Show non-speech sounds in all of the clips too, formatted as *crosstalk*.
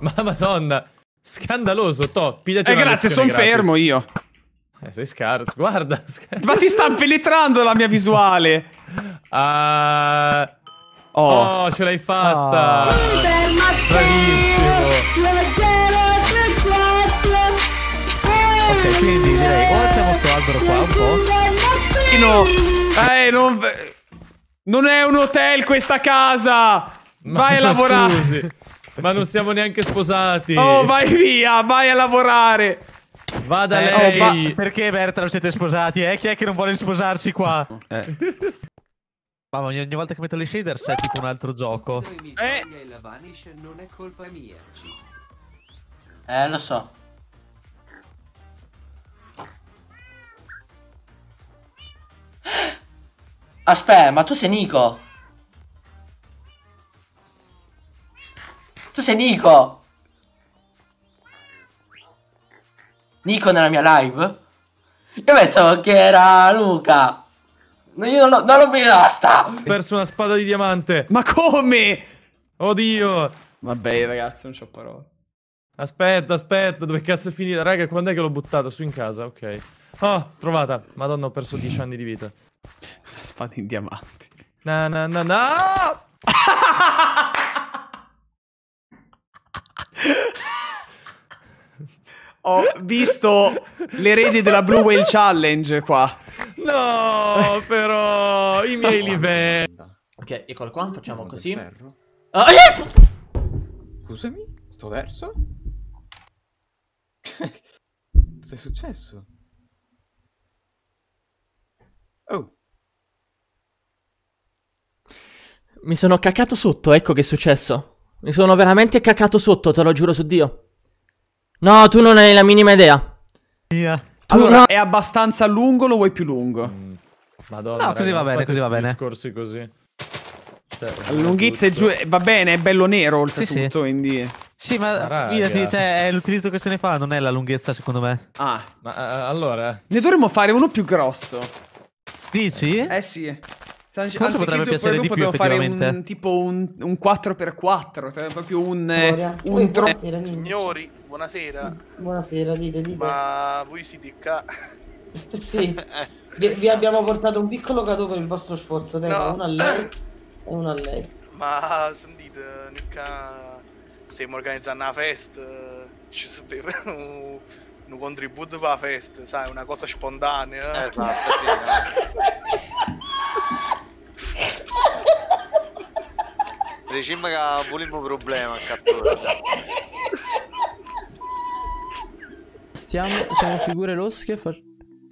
Ma madonna. Scandaloso, Top. eh, grazie, sono fermo io. Eh, sei scarso, guarda. *laughs* Scarso. Ma ti sta penetrando la mia visuale. Uh... Oh. oh. ce l'hai fatta. Oh. Bravissimo. Ok, quindi direi, o alziamo questo albero qua un po'. No. Eh, non... Non è un hotel questa casa! Ma Vai a *laughs* lavorare! Scusi. Ma non siamo neanche sposati. Oh, vai via, vai a lavorare. Vada eh, lei. Oh, perché Berta non siete sposati? Eh? Chi è che non vuole sposarsi qua? Mamma eh. mia, ogni volta che metto le shader c'è tipo un altro gioco. Eh. La Vanish non è colpa mia. Eh, lo so. *gasps* Aspetta, ma tu sei Nico? sei Nico? Nico nella mia live? Io pensavo che era Luca. Io non l'ho, non basta. Ho perso una spada di diamante. Ma come? Oddio. Vabbè, ragazzi, non c'ho parole. Aspetta, aspetta, dove cazzo è finita? Raga, quando è che l'ho buttata? Su in casa, ok. Oh, trovata. Madonna, ho perso 10 anni di vita. La spada in diamanti. Na na na na! *laughs* ho visto l'erede della Blue Whale Challenge qua. No, però i miei livelli. Ok, eccolo qua, facciamo così. Ah, eh! Scusami, sto verso? Cos'è *laughs* successo? Oh. Mi sono cacato sotto, ecco che è successo. Mi sono veramente cacato sotto, te lo giuro su Dio. No, tu non hai la minima idea. Yeah. Allora, no. è abbastanza lungo, lo vuoi più lungo? Mm. Madonna, no, così raga, va bene, così va bene. discorsi così. Cioè, lunghezza è giù, va bene, è bello nero oltretutto, sì, quindi... Sì, ma fidati, cioè, è l'utilizzo che se ne fa, non è la lunghezza, secondo me. Ah. Ma uh, allora... Ne dovremmo fare uno più grosso. Dici? Eh sì. San... Cosa Anziché potrebbe piacere di più, fare un, tipo un, un 4x4, cioè proprio un, Gloria. un tro... buonasera, Signori, buonasera. Buonasera, dite, dite. Ma voi siete qua. *laughs* sì, vi, vi, abbiamo portato un piccolo cadeau per il vostro sforzo, Dai, no. uno a lei e uno a lei. Ma sentite, Nicca, stiamo organizzando una festa, ci sapeva un, un contributo per la festa, sai, una cosa spontanea. Esatto, sì. *laughs* Ricim che un problema Stiamo, siamo figure losche fa...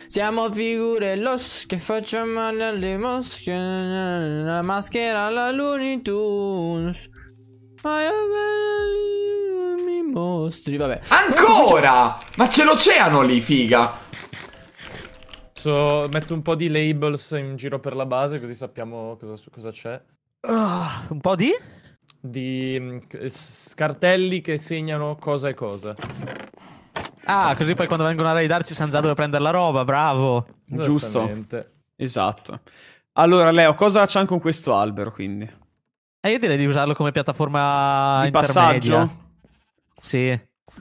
Siamo figure losche facciamo male alle mosche La maschera alla lunitunes Ma io mi mostri vabbè Ancora! Ma c'è l'oceano lì figa so, Metto un po' di labels in giro per la base così sappiamo cosa c'è Uh, un po' di? Di mm, cartelli che segnano cosa e cosa. Ah, così poi quando vengono a raidarci sanno già dove prendere la roba, bravo. Giusto. Esatto. Allora, Leo, cosa c'è con questo albero, quindi? Eh, io direi di usarlo come piattaforma di passaggio. Sì.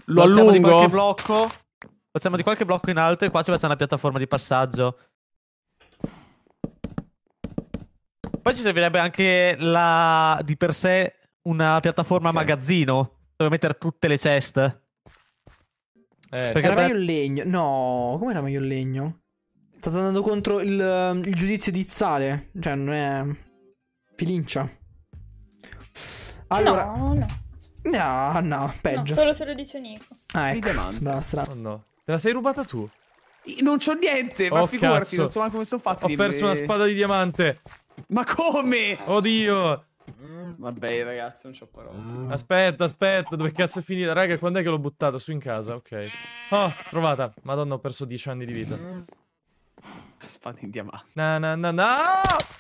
Lo, Lo allungo. Di blocco. Facciamo di qualche blocco in alto e qua ci facciamo una piattaforma di passaggio. Poi ci servirebbe anche la, di per sé una piattaforma sì. magazzino dove mettere tutte le chest. Eh, Perché era beh... meglio il legno. No, come era meglio il legno? State andando contro il, ehm, il giudizio di Zale. Cioè, non è. Filincia. Allora. No, no. No, no, peggio. No, solo se lo dice Nico. Ah, ecco. Mi stra... oh, no. Te la sei rubata tu? non c'ho niente, oh, ma figurati, cazzo. non so neanche come sono fatti. Ho perso le... una spada di diamante. Ma come? Oddio! Vabbè, ragazzi, non c'ho parole. Aspetta, aspetta, dove cazzo è finita? Raga, quando è che l'ho buttata? Su in casa, ok. Oh, trovata. Madonna, ho perso 10 anni di vita. Spada in diamante. No, na na na!